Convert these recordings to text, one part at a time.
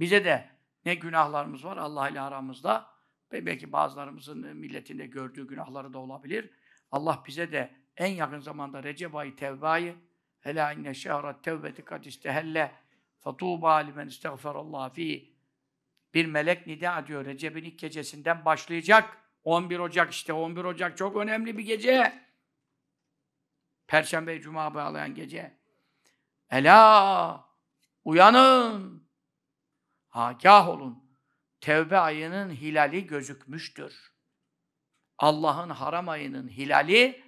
Bize de ne günahlarımız var Allah ile aramızda. Belki bazılarımızın e, milletinde gördüğü günahları da olabilir. Allah bize de en yakın zamanda Recep ayı, Tevbe ayı Ela inne şehret tevbeti kad istehelle fetuba limen istiğferallah fi bir melek nida diyor Recep'in ilk gecesinden başlayacak. 11 Ocak işte 11 Ocak çok önemli bir gece. Perşembe Cuma bağlayan gece. Ela uyanın Agah olun. Tevbe ayının hilali gözükmüştür. Allah'ın haram ayının hilali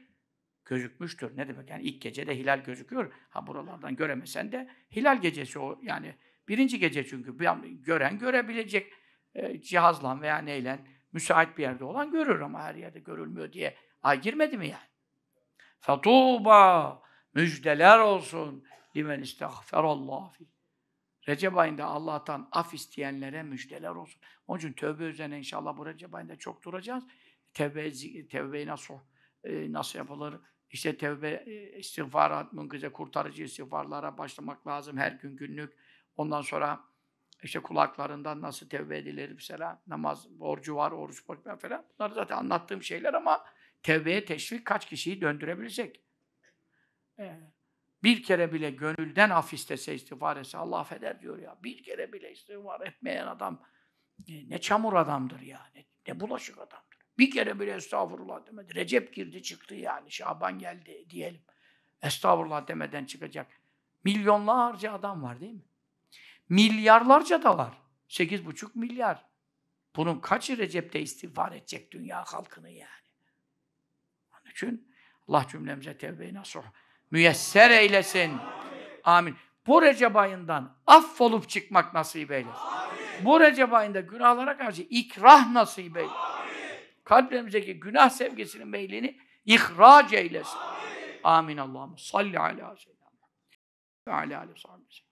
gözükmüştür. Ne demek? Yani ilk gecede hilal gözüküyor. Ha buralardan göremesen de hilal gecesi o yani birinci gece çünkü gören görebilecek e, cihazla veya neyle müsait bir yerde olan görür ama her yerde görülmüyor diye ay girmedi mi yani? Fatuba müjdeler olsun limen istagferallah fi. Recep ayında Allah'tan af isteyenlere müjdeler olsun. Onun için tövbe üzerine inşallah bu Recep ayında çok duracağız. Tevbe, tevbe nasıl, e, nasıl yapılır? İşte tevbe e, mıngıza kurtarıcı istiğfarlara başlamak lazım her gün günlük. Ondan sonra işte kulaklarından nasıl tevbe edilir mesela namaz borcu var, oruç borcu var falan. Bunlar zaten anlattığım şeyler ama tevbeye teşvik kaç kişiyi döndürebilecek? Evet bir kere bile gönülden af istese, istiğfar etse Allah affeder diyor ya. Bir kere bile istiğfar etmeyen adam e, ne çamur adamdır ya, ne, ne bulaşık adamdır. Bir kere bile estağfurullah demedi. Recep girdi çıktı yani, Şaban geldi diyelim. Estağfurullah demeden çıkacak. Milyonlarca adam var değil mi? Milyarlarca da var. Sekiz buçuk milyar. Bunun kaçı Recep'te istiğfar edecek dünya halkını yani? Onun için Allah cümlemize tevbe-i nasuh müyesser eylesin. Amin. Bu Recep ayından affolup çıkmak nasip eylesin. Bu Recep ayında günahlara karşı ikrah nasip eylesin. Kalplerimizdeki günah sevgisinin meylini ihraç eylesin. Amin. Amin Allah'ım. Salli ala seyyidina. Ve ala aleyhi ve